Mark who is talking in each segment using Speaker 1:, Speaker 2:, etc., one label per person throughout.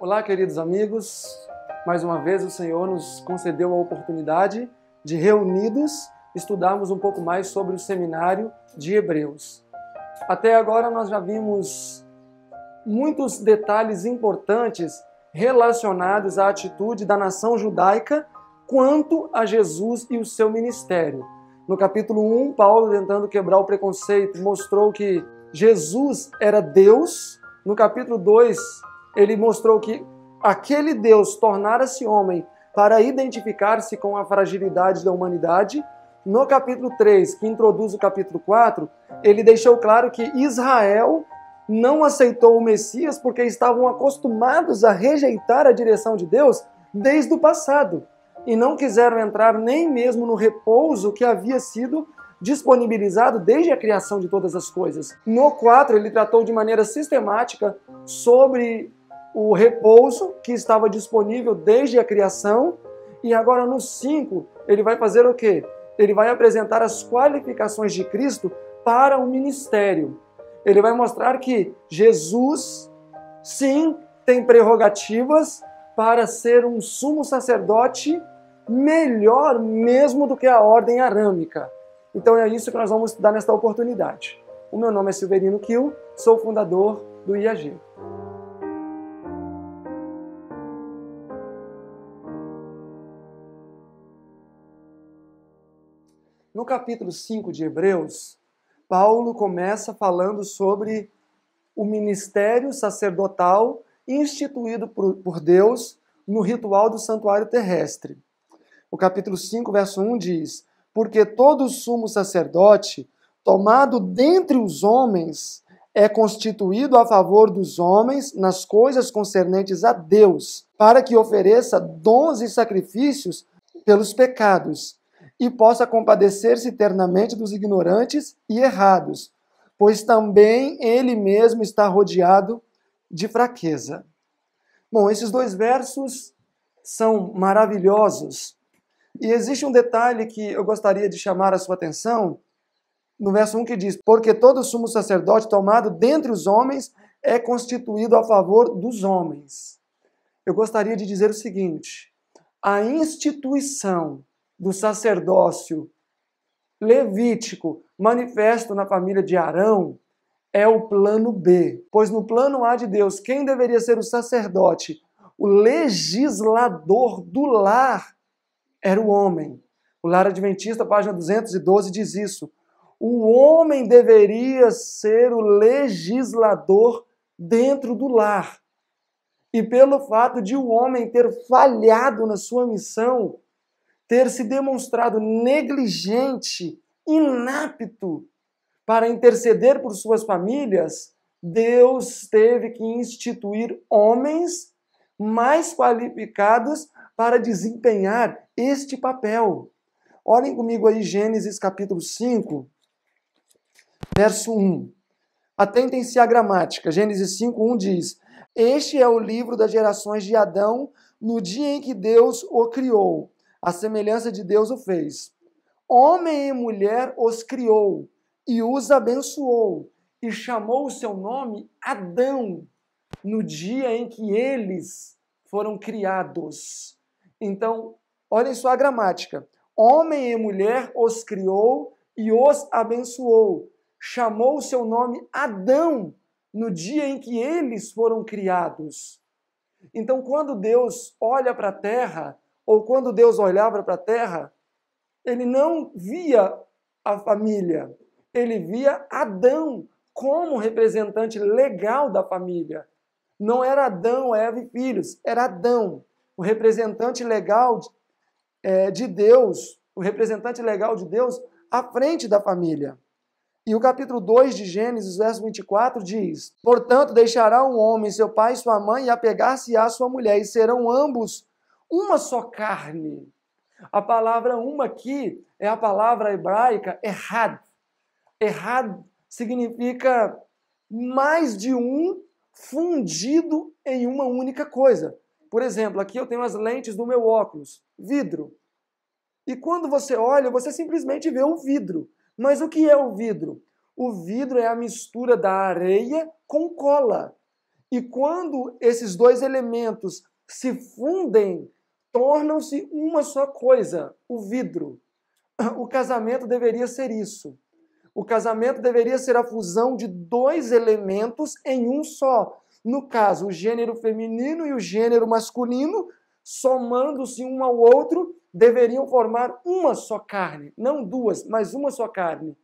Speaker 1: Olá, queridos amigos. Mais uma vez o Senhor nos concedeu a oportunidade de reunidos estudarmos um pouco mais sobre o seminário de Hebreus. Até agora nós já vimos muitos detalhes importantes relacionados à atitude da nação judaica quanto a Jesus e o seu ministério. No capítulo 1, Paulo, tentando quebrar o preconceito, mostrou que Jesus era Deus. No capítulo 2, ele mostrou que aquele Deus tornara-se homem para identificar-se com a fragilidade da humanidade. No capítulo 3, que introduz o capítulo 4, ele deixou claro que Israel não aceitou o Messias porque estavam acostumados a rejeitar a direção de Deus desde o passado e não quiseram entrar nem mesmo no repouso que havia sido disponibilizado desde a criação de todas as coisas. No 4, ele tratou de maneira sistemática sobre o repouso que estava disponível desde a criação. E agora no 5, ele vai fazer o quê? Ele vai apresentar as qualificações de Cristo para o ministério. Ele vai mostrar que Jesus, sim, tem prerrogativas para ser um sumo sacerdote melhor mesmo do que a ordem arâmica. Então é isso que nós vamos estudar nesta oportunidade. O meu nome é Silverino Kiel, sou fundador do IAG. No capítulo 5 de Hebreus, Paulo começa falando sobre o ministério sacerdotal instituído por Deus no ritual do santuário terrestre. O capítulo 5, verso 1 diz: Porque todo sumo sacerdote, tomado dentre os homens, é constituído a favor dos homens nas coisas concernentes a Deus, para que ofereça dons e sacrifícios pelos pecados e possa compadecer-se eternamente dos ignorantes e errados, pois também ele mesmo está rodeado de fraqueza. Bom, esses dois versos são maravilhosos. E existe um detalhe que eu gostaria de chamar a sua atenção no verso 1 que diz: Porque todo sumo sacerdote tomado dentre os homens é constituído a favor dos homens. Eu gostaria de dizer o seguinte: a instituição do sacerdócio levítico manifesto na família de Arão é o plano B. Pois no plano A de Deus, quem deveria ser o sacerdote, o legislador do lar, era o homem. O Lar Adventista, página 212, diz isso. O homem deveria ser o legislador dentro do lar. E pelo fato de o homem ter falhado na sua missão, ter se demonstrado negligente, inapto para interceder por suas famílias, Deus teve que instituir homens mais qualificados para desempenhar este papel. Olhem comigo aí Gênesis capítulo 5, verso 1. Atentem-se à gramática. Gênesis 5, 1 diz: Este é o livro das gerações de Adão, no dia em que Deus o criou. A semelhança de Deus o fez. Homem e mulher os criou e os abençoou e chamou o seu nome Adão no dia em que eles foram criados. Então, olhem só a gramática. Homem e mulher os criou e os abençoou. Chamou o seu nome Adão no dia em que eles foram criados. Então, quando Deus olha para a terra, ou quando Deus olhava para a terra, ele não via a família, ele via Adão como representante legal da família. Não era Adão, Eva e filhos, era Adão, o representante legal de, é, de Deus, o representante legal de Deus à frente da família. E o capítulo 2 de Gênesis, verso 24, diz: Portanto, deixará um homem seu pai e sua mãe e apegar-se á sua mulher, e serão ambos uma só carne. A palavra uma aqui é a palavra hebraica errad. Errad significa mais de um fundido em uma única coisa. Por exemplo, aqui eu tenho as lentes do meu óculos, vidro. E quando você olha, você simplesmente vê o vidro. Mas o que é o vidro? O vidro é a mistura da areia com cola. E quando esses dois elementos se fundem, tornam-se uma só coisa, o vidro. O casamento deveria ser isso. O casamento deveria ser a fusão de dois elementos em um só. No caso, o gênero feminino e o gênero masculino, somando-se um ao outro, deveriam formar uma só carne, não duas, mas uma só carne.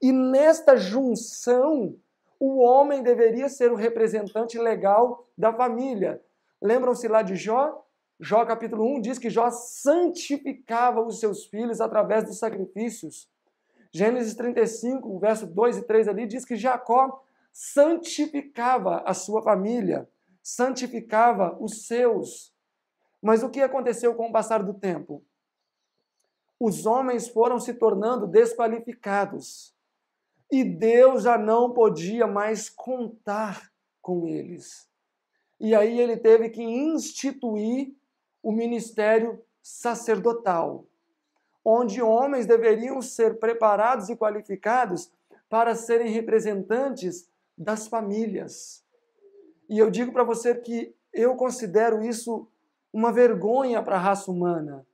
Speaker 1: E nesta junção, o homem deveria ser o representante legal da família. Lembram-se lá de Jó? Jó capítulo 1 diz que Jó santificava os seus filhos através dos sacrifícios. Gênesis 35, verso 2 e 3 ali, diz que Jacó santificava a sua família, santificava os seus. Mas o que aconteceu com o passar do tempo? Os homens foram se tornando desqualificados. E Deus já não podia mais contar com eles. E aí ele teve que instituir o ministério sacerdotal, onde homens deveriam ser preparados e qualificados para serem representantes das famílias. E eu digo para você que eu considero isso uma vergonha para a raça humana.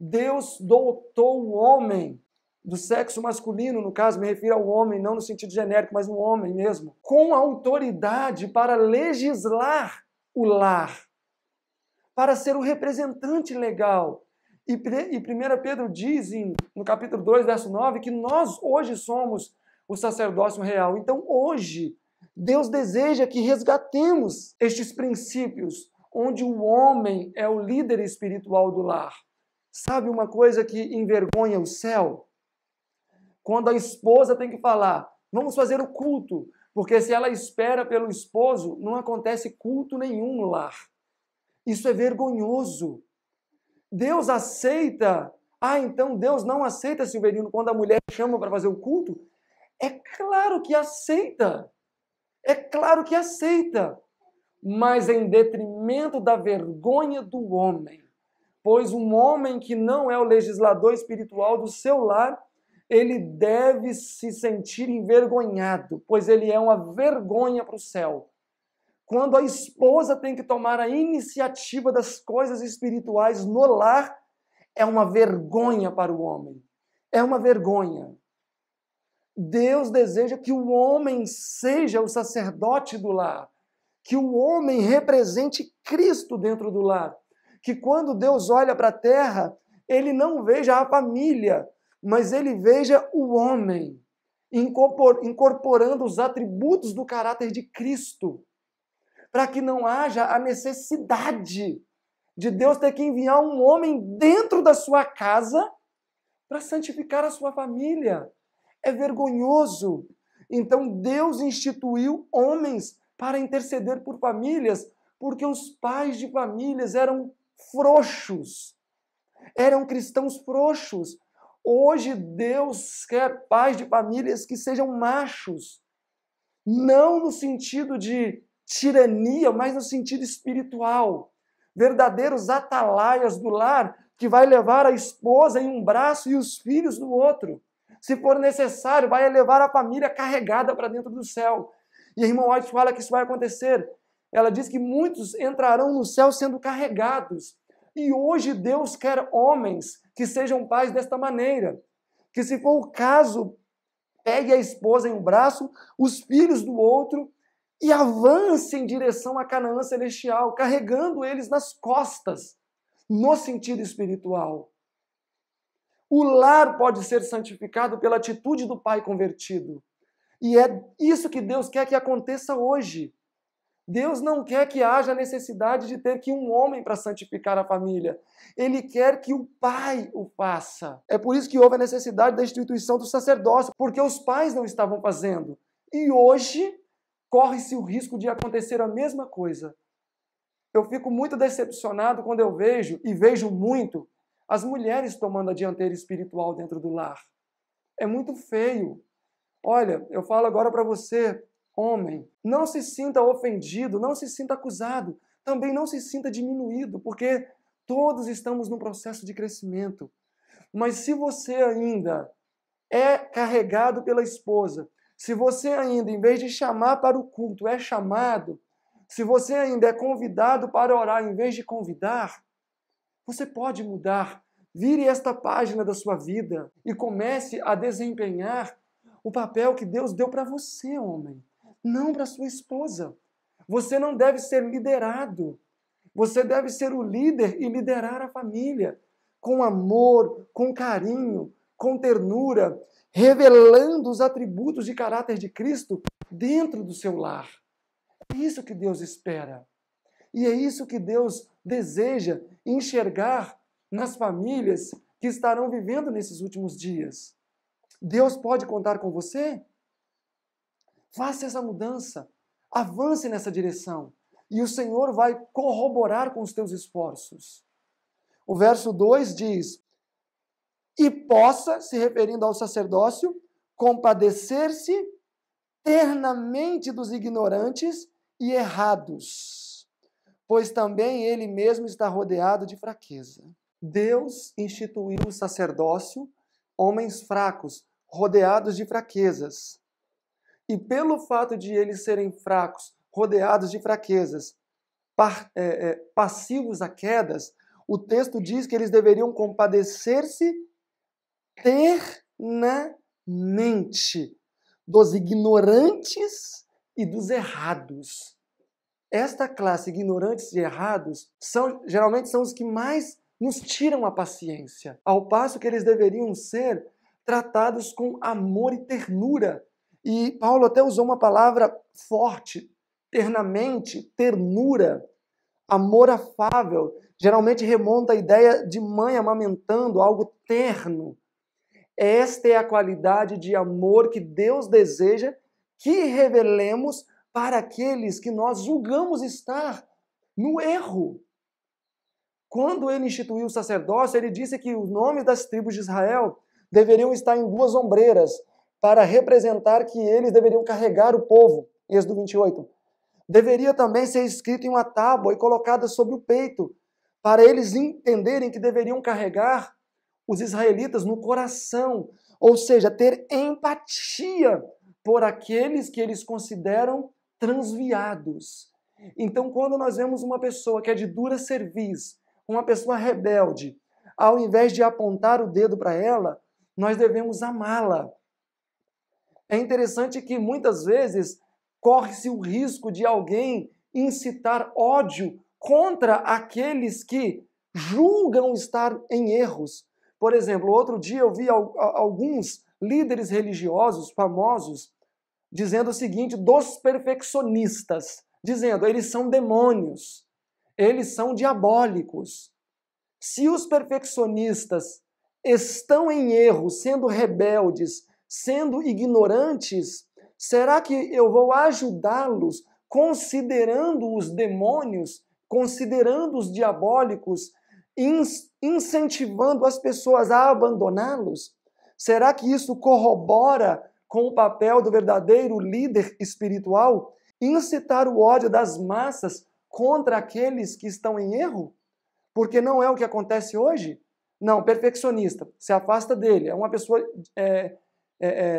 Speaker 1: Deus dotou o homem do sexo masculino, no caso, me refiro ao homem, não no sentido genérico, mas no homem mesmo, com autoridade para legislar o lar para ser o representante legal. E, e 1 Pedro diz em, no capítulo 2, verso 9, que nós hoje somos o sacerdócio real. Então, hoje, Deus deseja que resgatemos estes princípios, onde o homem é o líder espiritual do lar. Sabe uma coisa que envergonha o céu? Quando a esposa tem que falar, vamos fazer o culto, porque se ela espera pelo esposo, não acontece culto nenhum no lar. Isso é vergonhoso. Deus aceita. Ah, então Deus não aceita, Silverino, quando a mulher chama para fazer o culto? É claro que aceita. É claro que aceita. Mas em detrimento da vergonha do homem. Pois um homem que não é o legislador espiritual do seu lar, ele deve se sentir envergonhado, pois ele é uma vergonha para o céu quando a esposa tem que tomar a iniciativa das coisas espirituais no lar, é uma vergonha para o homem. É uma vergonha. Deus deseja que o homem seja o sacerdote do lar, que o homem represente Cristo dentro do lar, que quando Deus olha para a terra, ele não veja a família, mas ele veja o homem, incorporando os atributos do caráter de Cristo para que não haja a necessidade de Deus ter que enviar um homem dentro da sua casa para santificar a sua família. É vergonhoso. Então Deus instituiu homens para interceder por famílias, porque os pais de famílias eram frouxos. Eram cristãos frouxos. Hoje Deus quer pais de famílias que sejam machos. Não no sentido de tirania, mas no sentido espiritual. Verdadeiros atalaias do lar que vai levar a esposa em um braço e os filhos no outro. Se for necessário, vai levar a família carregada para dentro do céu. E a irmã White fala que isso vai acontecer. Ela diz que muitos entrarão no céu sendo carregados. E hoje Deus quer homens que sejam pais desta maneira. Que se for o caso, pegue a esposa em um braço, os filhos do outro e avança em direção à Canaã celestial, carregando eles nas costas, no sentido espiritual. O lar pode ser santificado pela atitude do pai convertido. E é isso que Deus quer que aconteça hoje. Deus não quer que haja necessidade de ter que um homem para santificar a família. Ele quer que o pai o faça. É por isso que houve a necessidade da instituição do sacerdócio, porque os pais não estavam fazendo. E hoje corre-se o risco de acontecer a mesma coisa. Eu fico muito decepcionado quando eu vejo, e vejo muito, as mulheres tomando a dianteira espiritual dentro do lar. É muito feio. Olha, eu falo agora para você, homem, não se sinta ofendido, não se sinta acusado, também não se sinta diminuído, porque todos estamos num processo de crescimento. Mas se você ainda é carregado pela esposa, se você ainda, em vez de chamar para o culto, é chamado, se você ainda é convidado para orar em vez de convidar, você pode mudar. Vire esta página da sua vida e comece a desempenhar o papel que Deus deu para você, homem, não para sua esposa. Você não deve ser liderado. Você deve ser o líder e liderar a família com amor, com carinho, com ternura revelando os atributos de caráter de Cristo dentro do seu lar. É isso que Deus espera. E é isso que Deus deseja enxergar nas famílias que estarão vivendo nesses últimos dias. Deus pode contar com você? Faça essa mudança, avance nessa direção, e o Senhor vai corroborar com os teus esforços. O verso 2 diz: e possa, se referindo ao sacerdócio, compadecer-se ternamente dos ignorantes e errados, pois também ele mesmo está rodeado de fraqueza. Deus instituiu o sacerdócio, homens fracos, rodeados de fraquezas. E pelo fato de eles serem fracos, rodeados de fraquezas, eh, eh, passivos a quedas, o texto diz que eles deveriam compadecer-se eternamente dos ignorantes e dos errados. Esta classe, ignorantes e errados, são, geralmente são os que mais nos tiram a paciência, ao passo que eles deveriam ser tratados com amor e ternura. E Paulo até usou uma palavra forte, ternamente, ternura, amor afável. Geralmente remonta à ideia de mãe amamentando, algo terno. Esta é a qualidade de amor que Deus deseja que revelemos para aqueles que nós julgamos estar no erro. Quando ele instituiu o sacerdócio, ele disse que os nomes das tribos de Israel deveriam estar em duas ombreiras para representar que eles deveriam carregar o povo. Êxodo 28. Deveria também ser escrito em uma tábua e colocada sobre o peito, para eles entenderem que deveriam carregar os israelitas no coração, ou seja, ter empatia por aqueles que eles consideram transviados. Então, quando nós vemos uma pessoa que é de dura cerviz, uma pessoa rebelde, ao invés de apontar o dedo para ela, nós devemos amá-la. É interessante que muitas vezes corre-se o risco de alguém incitar ódio contra aqueles que julgam estar em erros, por exemplo, outro dia eu vi alguns líderes religiosos famosos dizendo o seguinte dos perfeccionistas, dizendo eles são demônios, eles são diabólicos. Se os perfeccionistas estão em erro, sendo rebeldes, sendo ignorantes, será que eu vou ajudá-los considerando os demônios, considerando os diabólicos incentivando as pessoas a abandoná-los? Será que isso corrobora com o papel do verdadeiro líder espiritual? Incitar o ódio das massas contra aqueles que estão em erro? Porque não é o que acontece hoje? Não, perfeccionista, se afasta dele, é uma pessoa é, é,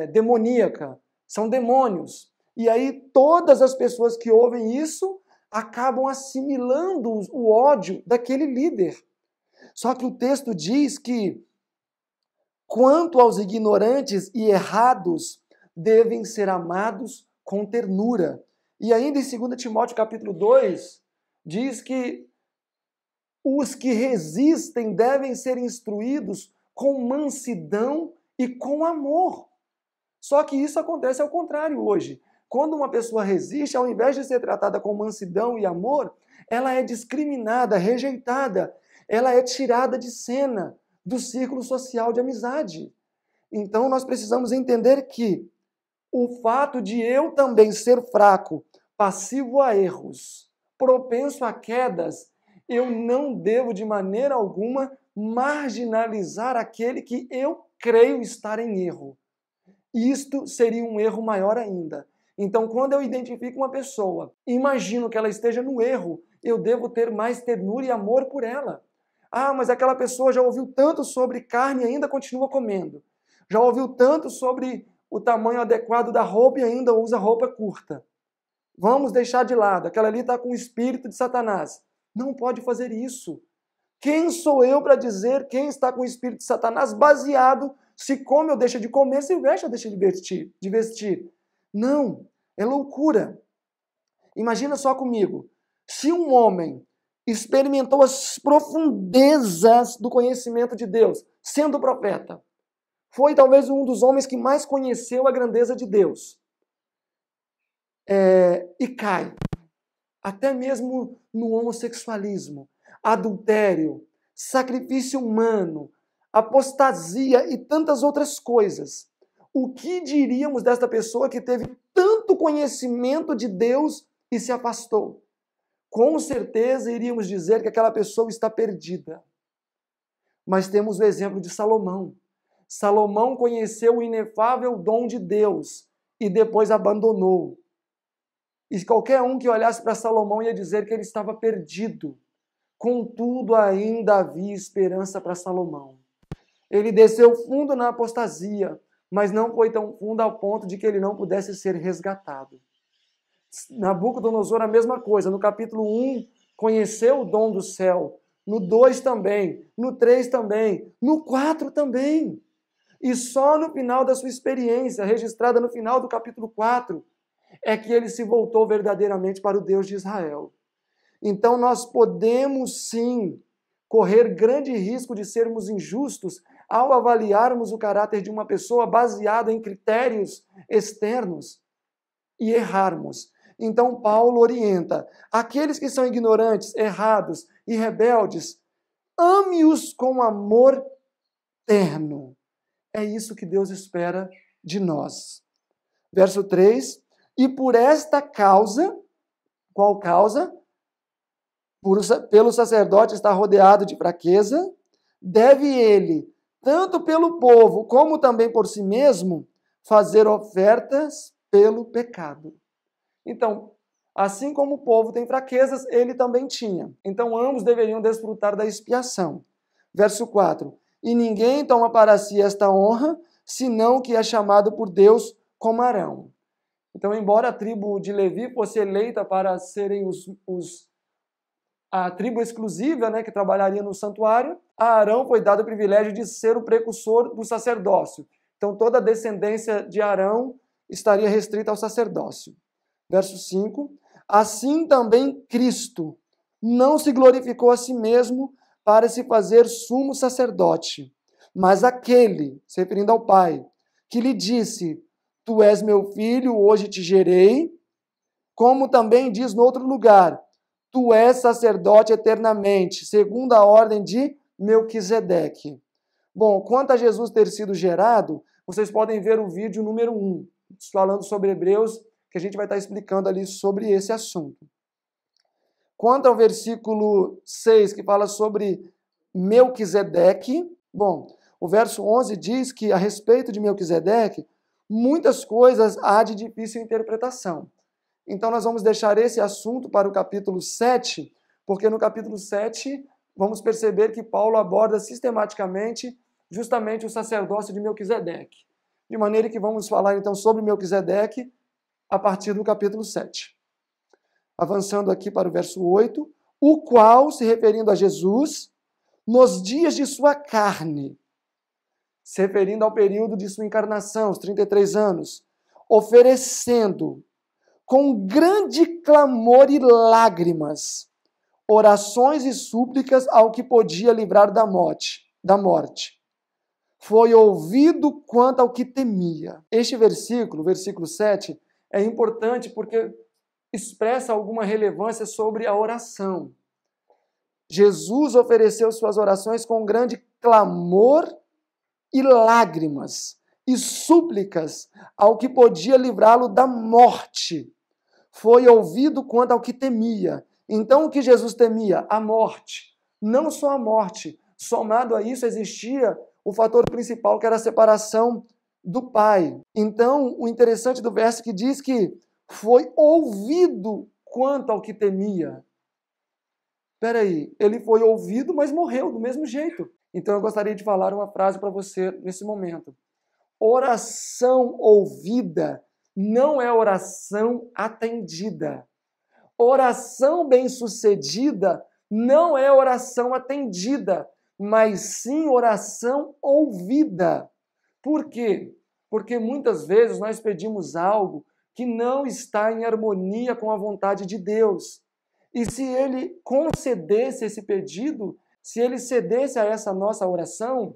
Speaker 1: é, demoníaca, são demônios. E aí todas as pessoas que ouvem isso acabam assimilando o ódio daquele líder. Só que o texto diz que, quanto aos ignorantes e errados, devem ser amados com ternura. E ainda em 2 Timóteo capítulo 2, diz que os que resistem devem ser instruídos com mansidão e com amor. Só que isso acontece ao contrário hoje. Quando uma pessoa resiste, ao invés de ser tratada com mansidão e amor, ela é discriminada, rejeitada ela é tirada de cena do círculo social de amizade. Então nós precisamos entender que o fato de eu também ser fraco, passivo a erros, propenso a quedas, eu não devo de maneira alguma marginalizar aquele que eu creio estar em erro. Isto seria um erro maior ainda. Então, quando eu identifico uma pessoa, imagino que ela esteja no erro, eu devo ter mais ternura e amor por ela. Ah, mas aquela pessoa já ouviu tanto sobre carne e ainda continua comendo. Já ouviu tanto sobre o tamanho adequado da roupa e ainda usa roupa curta. Vamos deixar de lado. Aquela ali está com o espírito de Satanás. Não pode fazer isso. Quem sou eu para dizer quem está com o espírito de Satanás baseado se come ou deixa de comer, se veste ou deixa de vestir? De vestir. Não, é loucura. Imagina só comigo. Se um homem experimentou as profundezas do conhecimento de Deus, sendo profeta. Foi talvez um dos homens que mais conheceu a grandeza de Deus. É, e cai, até mesmo no homossexualismo, adultério, sacrifício humano, apostasia e tantas outras coisas. O que diríamos desta pessoa que teve tanto conhecimento de Deus e se afastou? com certeza iríamos dizer que aquela pessoa está perdida. Mas temos o exemplo de Salomão. Salomão conheceu o inefável dom de Deus e depois abandonou. E qualquer um que olhasse para Salomão ia dizer que ele estava perdido. Contudo, ainda havia esperança para Salomão. Ele desceu fundo na apostasia, mas não foi tão fundo ao ponto de que ele não pudesse ser resgatado. Nabucodonosor, a mesma coisa. No capítulo 1, conheceu o dom do céu. No 2 também. No 3 também. No 4 também. E só no final da sua experiência, registrada no final do capítulo 4, é que ele se voltou verdadeiramente para o Deus de Israel. Então nós podemos sim correr grande risco de sermos injustos ao avaliarmos o caráter de uma pessoa baseado em critérios externos e errarmos então, Paulo orienta: aqueles que são ignorantes, errados e rebeldes, ame-os com amor terno. É isso que Deus espera de nós. Verso 3: E por esta causa, qual causa? Por, pelo sacerdote estar rodeado de fraqueza, deve ele, tanto pelo povo como também por si mesmo, fazer ofertas pelo pecado. Então, assim como o povo tem fraquezas, ele também tinha. Então, ambos deveriam desfrutar da expiação. Verso 4: E ninguém toma para si esta honra, senão que é chamado por Deus como Arão. Então, embora a tribo de Levi fosse eleita para serem os, os a tribo exclusiva né, que trabalharia no santuário, a Arão foi dado o privilégio de ser o precursor do sacerdócio. Então, toda a descendência de Arão estaria restrita ao sacerdócio. Verso 5: Assim também Cristo não se glorificou a si mesmo para se fazer sumo sacerdote, mas aquele, se referindo ao Pai, que lhe disse: Tu és meu filho, hoje te gerei. Como também diz no outro lugar: Tu és sacerdote eternamente, segundo a ordem de Melquisedeque. Bom, quanto a Jesus ter sido gerado, vocês podem ver o vídeo número 1, falando sobre Hebreus que a gente vai estar explicando ali sobre esse assunto. Quanto ao versículo 6, que fala sobre Melquisedeque, bom, o verso 11 diz que a respeito de Melquisedeque, muitas coisas há de difícil interpretação. Então nós vamos deixar esse assunto para o capítulo 7, porque no capítulo 7 vamos perceber que Paulo aborda sistematicamente justamente o sacerdócio de Melquisedeque. De maneira que vamos falar então sobre Melquisedeque a partir do capítulo 7. Avançando aqui para o verso 8, o qual, se referindo a Jesus, nos dias de sua carne, se referindo ao período de sua encarnação, os 33 anos, oferecendo com grande clamor e lágrimas, orações e súplicas ao que podia livrar da morte, da morte. Foi ouvido quanto ao que temia. Este versículo, versículo 7, é importante porque expressa alguma relevância sobre a oração. Jesus ofereceu suas orações com grande clamor e lágrimas e súplicas ao que podia livrá-lo da morte. Foi ouvido quanto ao que temia. Então, o que Jesus temia? A morte. Não só a morte. Somado a isso, existia o fator principal, que era a separação do Pai. Então, o interessante do verso que diz que foi ouvido quanto ao que temia. aí, ele foi ouvido, mas morreu do mesmo jeito. Então eu gostaria de falar uma frase para você nesse momento. Oração ouvida não é oração atendida. Oração bem-sucedida não é oração atendida, mas sim oração ouvida. Por quê? Porque muitas vezes nós pedimos algo que não está em harmonia com a vontade de Deus. E se ele concedesse esse pedido, se ele cedesse a essa nossa oração,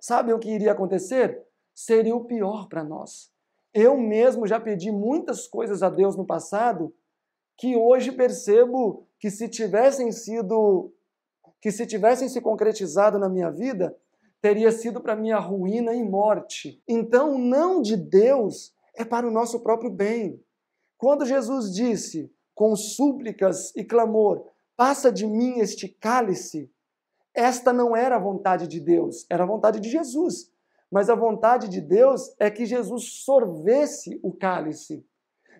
Speaker 1: sabe o que iria acontecer? Seria o pior para nós. Eu mesmo já pedi muitas coisas a Deus no passado que hoje percebo que se tivessem sido que se tivessem se concretizado na minha vida, teria sido para minha ruína e morte. Então, não de Deus é para o nosso próprio bem. Quando Jesus disse, com súplicas e clamor, passa de mim este cálice, esta não era a vontade de Deus, era a vontade de Jesus. Mas a vontade de Deus é que Jesus sorvesse o cálice.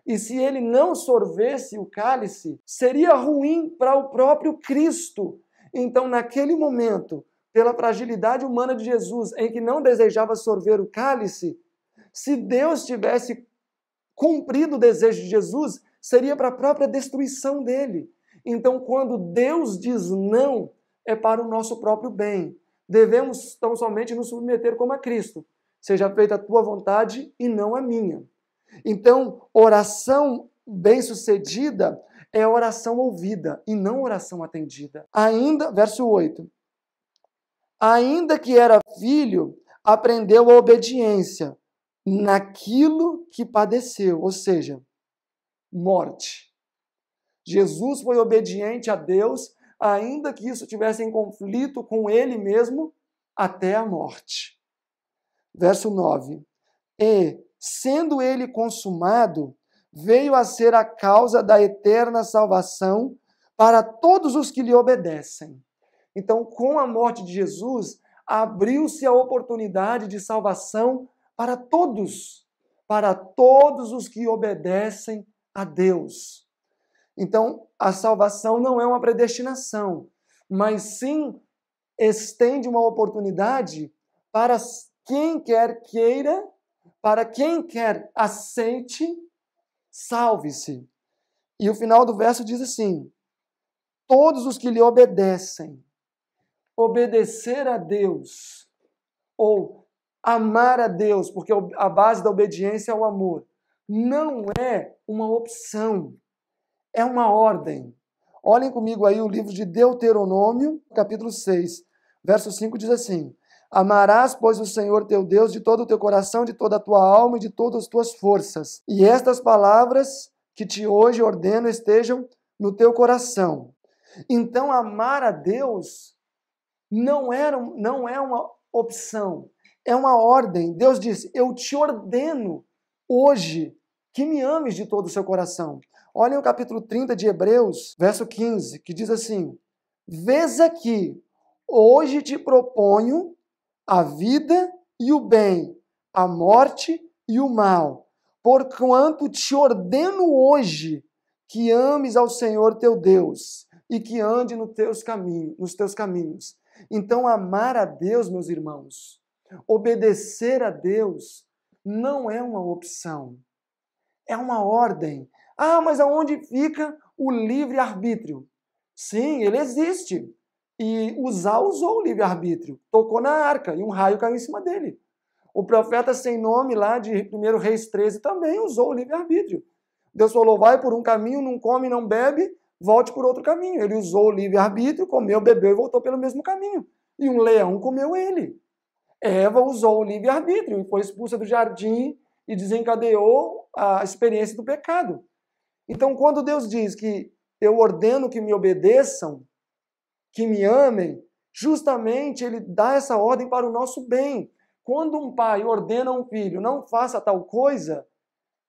Speaker 1: E se ele não sorvesse o cálice, seria ruim para o próprio Cristo. Então, naquele momento, pela fragilidade humana de Jesus, em que não desejava sorver o cálice, se Deus tivesse cumprido o desejo de Jesus, seria para a própria destruição dele. Então, quando Deus diz não, é para o nosso próprio bem. Devemos tão somente nos submeter como a Cristo. Seja feita a tua vontade e não a minha. Então, oração bem-sucedida é oração ouvida e não oração atendida. Ainda, verso 8, ainda que era filho, aprendeu a obediência naquilo que padeceu, ou seja, morte. Jesus foi obediente a Deus, ainda que isso tivesse em conflito com ele mesmo, até a morte. Verso 9. E, sendo ele consumado, veio a ser a causa da eterna salvação para todos os que lhe obedecem. Então, com a morte de Jesus, abriu-se a oportunidade de salvação para todos, para todos os que obedecem a Deus. Então, a salvação não é uma predestinação, mas sim estende uma oportunidade para quem quer queira, para quem quer aceite, salve-se. E o final do verso diz assim: Todos os que lhe obedecem, obedecer a Deus ou amar a Deus, porque a base da obediência é o amor, não é uma opção, é uma ordem. Olhem comigo aí o livro de Deuteronômio, capítulo 6, verso 5 diz assim: Amarás, pois, o Senhor teu Deus de todo o teu coração, de toda a tua alma e de todas as tuas forças. E estas palavras que te hoje ordeno estejam no teu coração. Então, amar a Deus não, era, não é uma opção, é uma ordem. Deus disse: Eu te ordeno hoje que me ames de todo o seu coração. Olhem o capítulo 30 de Hebreus, verso 15, que diz assim: Vês aqui, hoje te proponho a vida e o bem, a morte e o mal, porquanto te ordeno hoje que ames ao Senhor teu Deus e que ande no teus nos teus caminhos. Então, amar a Deus, meus irmãos, obedecer a Deus, não é uma opção, é uma ordem. Ah, mas aonde fica o livre-arbítrio? Sim, ele existe. E Uzá usou o livre-arbítrio, tocou na arca e um raio caiu em cima dele. O profeta sem nome lá de 1 Reis 13 também usou o livre-arbítrio. Deus falou, vai por um caminho, não come, não bebe, volte por outro caminho. Ele usou o livre-arbítrio, comeu, bebeu e voltou pelo mesmo caminho. E um leão comeu ele. Eva usou o livre-arbítrio e foi expulsa do jardim e desencadeou a experiência do pecado. Então, quando Deus diz que eu ordeno que me obedeçam, que me amem, justamente ele dá essa ordem para o nosso bem. Quando um pai ordena a um filho, não faça tal coisa,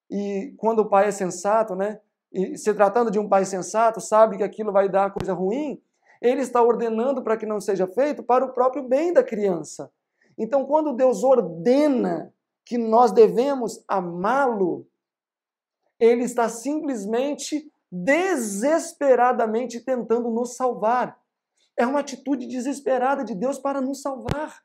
Speaker 1: e quando o pai é sensato, né, e se tratando de um pai sensato, sabe que aquilo vai dar coisa ruim, ele está ordenando para que não seja feito para o próprio bem da criança. Então, quando Deus ordena que nós devemos amá-lo, ele está simplesmente desesperadamente tentando nos salvar. É uma atitude desesperada de Deus para nos salvar.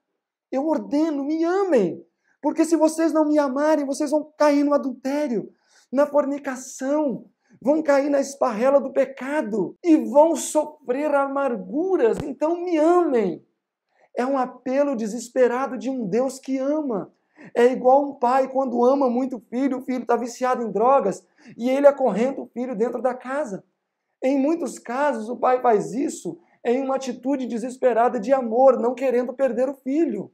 Speaker 1: Eu ordeno, me amem, porque se vocês não me amarem, vocês vão cair no adultério, na fornicação, vão cair na esparrela do pecado e vão sofrer amarguras. Então me amem. É um apelo desesperado de um Deus que ama. É igual um pai quando ama muito o filho, o filho está viciado em drogas e ele acorrenta o filho dentro da casa. Em muitos casos, o pai faz isso em uma atitude desesperada de amor, não querendo perder o filho.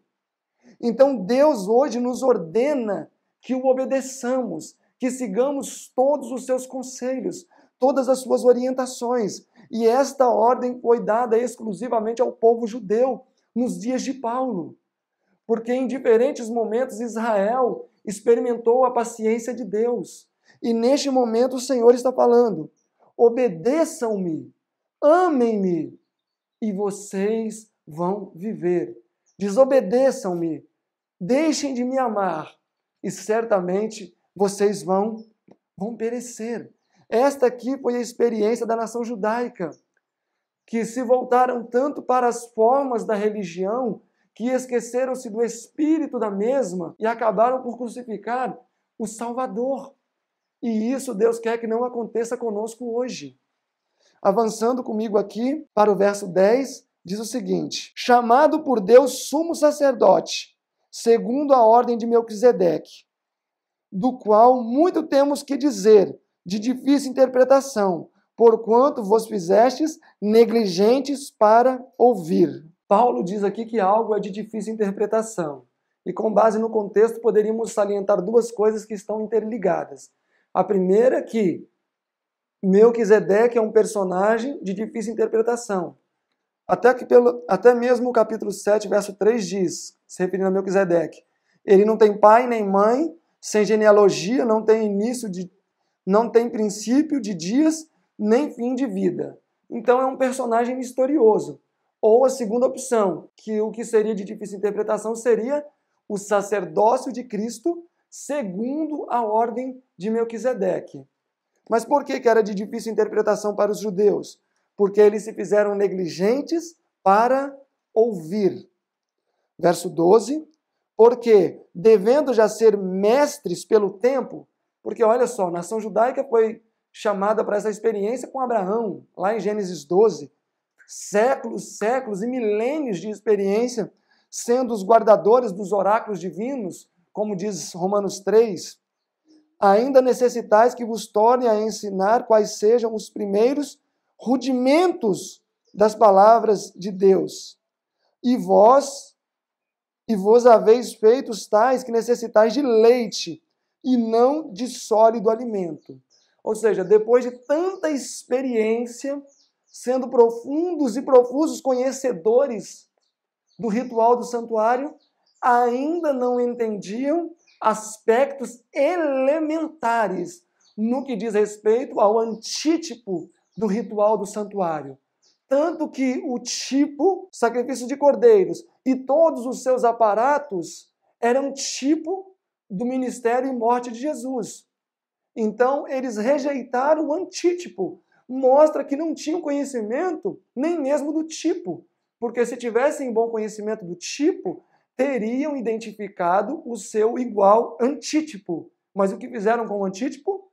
Speaker 1: Então Deus hoje nos ordena que o obedeçamos, que sigamos todos os seus conselhos, todas as suas orientações. E esta ordem foi dada exclusivamente ao povo judeu nos dias de Paulo. Porque em diferentes momentos Israel experimentou a paciência de Deus. E neste momento o Senhor está falando: obedeçam-me, amem-me, e vocês vão viver. Desobedeçam-me, deixem de me amar, e certamente vocês vão, vão perecer. Esta aqui foi a experiência da nação judaica, que se voltaram tanto para as formas da religião que esqueceram-se do espírito da mesma e acabaram por crucificar o Salvador. E isso Deus quer que não aconteça conosco hoje. Avançando comigo aqui para o verso 10, diz o seguinte: Chamado por Deus sumo sacerdote, segundo a ordem de Melquisedeque, do qual muito temos que dizer, de difícil interpretação, porquanto vos fizestes negligentes para ouvir. Paulo diz aqui que algo é de difícil interpretação, e com base no contexto poderíamos salientar duas coisas que estão interligadas. A primeira é que Melquisedeque é um personagem de difícil interpretação. Até, que pelo, até mesmo o capítulo 7, verso 3 diz, se referindo a Melquisedeque, ele não tem pai nem mãe, sem genealogia, não tem início de não tem princípio de dias nem fim de vida. Então é um personagem misterioso. Ou a segunda opção, que o que seria de difícil interpretação seria o sacerdócio de Cristo segundo a ordem de Melquisedeque. Mas por que, era de difícil interpretação para os judeus? Porque eles se fizeram negligentes para ouvir. Verso 12: porque, devendo já ser mestres pelo tempo, porque olha só, a nação judaica foi chamada para essa experiência com Abraão, lá em Gênesis 12. Séculos, séculos e milênios de experiência, sendo os guardadores dos oráculos divinos, como diz Romanos 3. Ainda necessitais que vos torne a ensinar quais sejam os primeiros rudimentos das palavras de Deus. E vós, e vos haveis feitos tais que necessitais de leite e não de sólido alimento. Ou seja, depois de tanta experiência, sendo profundos e profusos conhecedores do ritual do santuário, ainda não entendiam aspectos elementares no que diz respeito ao antítipo do ritual do santuário, tanto que o tipo, sacrifício de cordeiros, e todos os seus aparatos eram tipo do ministério e morte de Jesus. Então, eles rejeitaram o antítipo. Mostra que não tinham conhecimento nem mesmo do tipo, porque se tivessem bom conhecimento do tipo, teriam identificado o seu igual antítipo. Mas o que fizeram com o antítipo?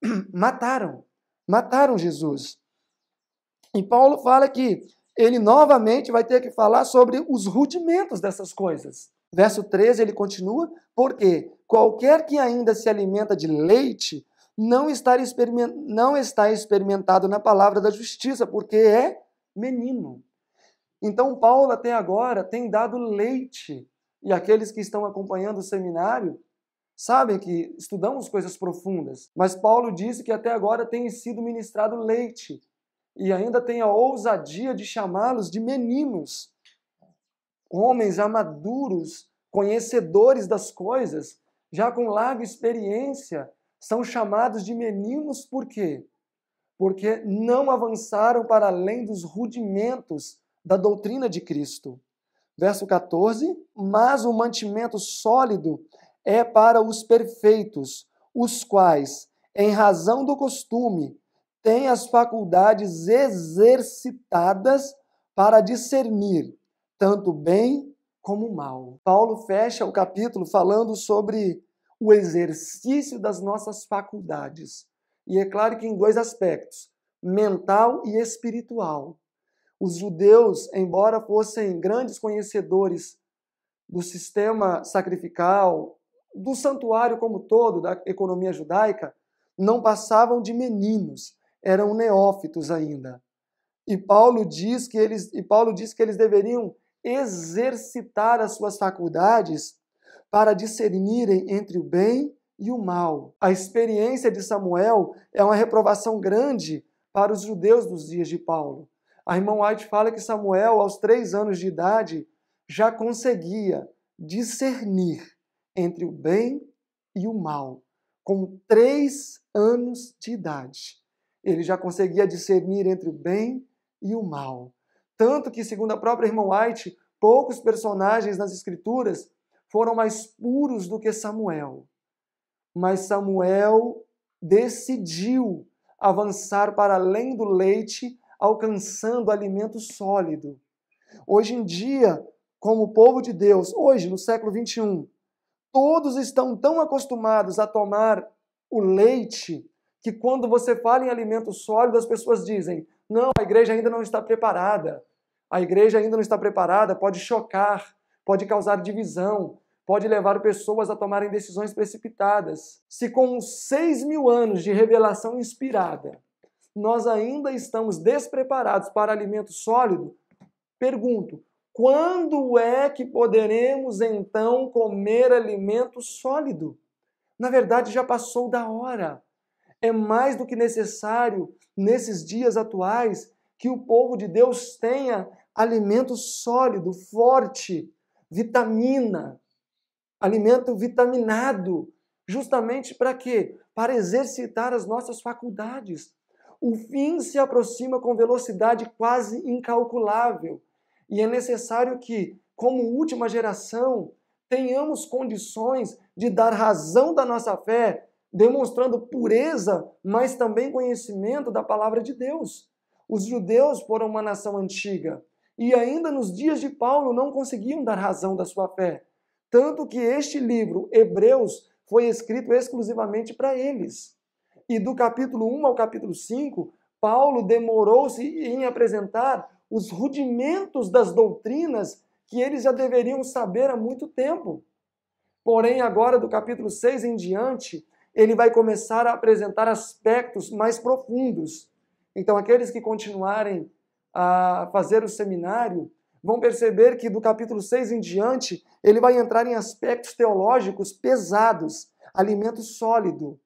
Speaker 1: Mataram. Mataram Jesus. E Paulo fala que ele novamente vai ter que falar sobre os rudimentos dessas coisas. Verso 13 ele continua, porque qualquer que ainda se alimenta de leite não está, não está experimentado na palavra da justiça, porque é menino. Então, Paulo até agora tem dado leite, e aqueles que estão acompanhando o seminário sabem que estudamos coisas profundas, mas Paulo disse que até agora tem sido ministrado leite, e ainda tem a ousadia de chamá-los de meninos, homens amaduros, conhecedores das coisas, já com larga experiência, são chamados de meninos por quê? Porque não avançaram para além dos rudimentos da doutrina de Cristo. Verso 14: Mas o mantimento sólido é para os perfeitos, os quais, em razão do costume, tem as faculdades exercitadas para discernir tanto bem como mal. Paulo fecha o capítulo falando sobre o exercício das nossas faculdades. E é claro que em dois aspectos, mental e espiritual. Os judeus, embora fossem grandes conhecedores do sistema sacrificial, do santuário como todo, da economia judaica, não passavam de meninos eram neófitos ainda. E Paulo diz que eles, e Paulo diz que eles deveriam exercitar as suas faculdades para discernirem entre o bem e o mal. A experiência de Samuel é uma reprovação grande para os judeus dos dias de Paulo. A irmã White fala que Samuel, aos três anos de idade, já conseguia discernir entre o bem e o mal, com três anos de idade ele já conseguia discernir entre o bem e o mal. Tanto que, segundo a própria irmã White, poucos personagens nas Escrituras foram mais puros do que Samuel. Mas Samuel decidiu avançar para além do leite, alcançando alimento sólido. Hoje em dia, como povo de Deus, hoje, no século 21, todos estão tão acostumados a tomar o leite que quando você fala em alimento sólido, as pessoas dizem: não, a igreja ainda não está preparada. A igreja ainda não está preparada, pode chocar, pode causar divisão, pode levar pessoas a tomarem decisões precipitadas. Se com 6 mil anos de revelação inspirada, nós ainda estamos despreparados para alimento sólido, pergunto: quando é que poderemos então comer alimento sólido? Na verdade, já passou da hora. É mais do que necessário, nesses dias atuais, que o povo de Deus tenha alimento sólido, forte, vitamina, alimento vitaminado, justamente para quê? Para exercitar as nossas faculdades. O fim se aproxima com velocidade quase incalculável e é necessário que, como última geração, tenhamos condições de dar razão da nossa fé demonstrando pureza, mas também conhecimento da palavra de Deus. Os judeus foram uma nação antiga e ainda nos dias de Paulo não conseguiam dar razão da sua fé. Tanto que este livro, Hebreus, foi escrito exclusivamente para eles. E do capítulo 1 ao capítulo 5, Paulo demorou-se em apresentar os rudimentos das doutrinas que eles já deveriam saber há muito tempo. Porém, agora do capítulo 6 em diante, ele vai começar a apresentar aspectos mais profundos. Então, aqueles que continuarem a fazer o seminário vão perceber que do capítulo 6 em diante, ele vai entrar em aspectos teológicos pesados, alimento sólido.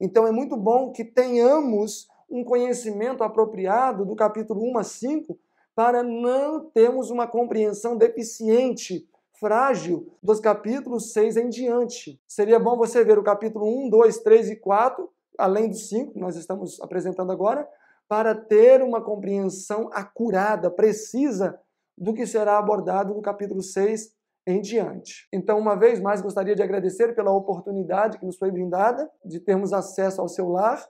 Speaker 1: Então, é muito bom que tenhamos um conhecimento apropriado do capítulo 1 a 5 para não termos uma compreensão deficiente frágil dos capítulos 6 em diante. Seria bom você ver o capítulo 1, 2, 3 e 4, além dos 5 que nós estamos apresentando agora, para ter uma compreensão acurada, precisa do que será abordado no capítulo 6 em diante. Então, uma vez mais, gostaria de agradecer pela oportunidade que nos foi brindada de termos acesso ao seu lar.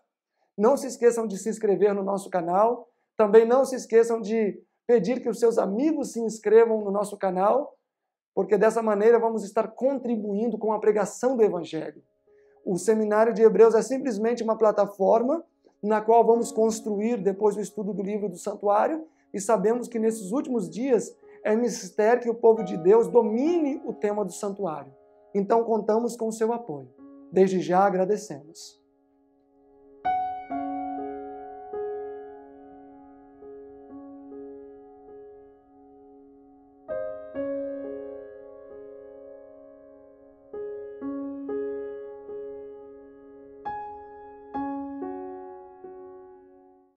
Speaker 1: Não se esqueçam de se inscrever no nosso canal. Também não se esqueçam de pedir que os seus amigos se inscrevam no nosso canal porque dessa maneira vamos estar contribuindo com a pregação do Evangelho. O seminário de Hebreus é simplesmente uma plataforma na qual vamos construir depois o estudo do livro do santuário, e sabemos que nesses últimos dias é mistério que o povo de Deus domine o tema do santuário. Então contamos com o seu apoio. Desde já agradecemos.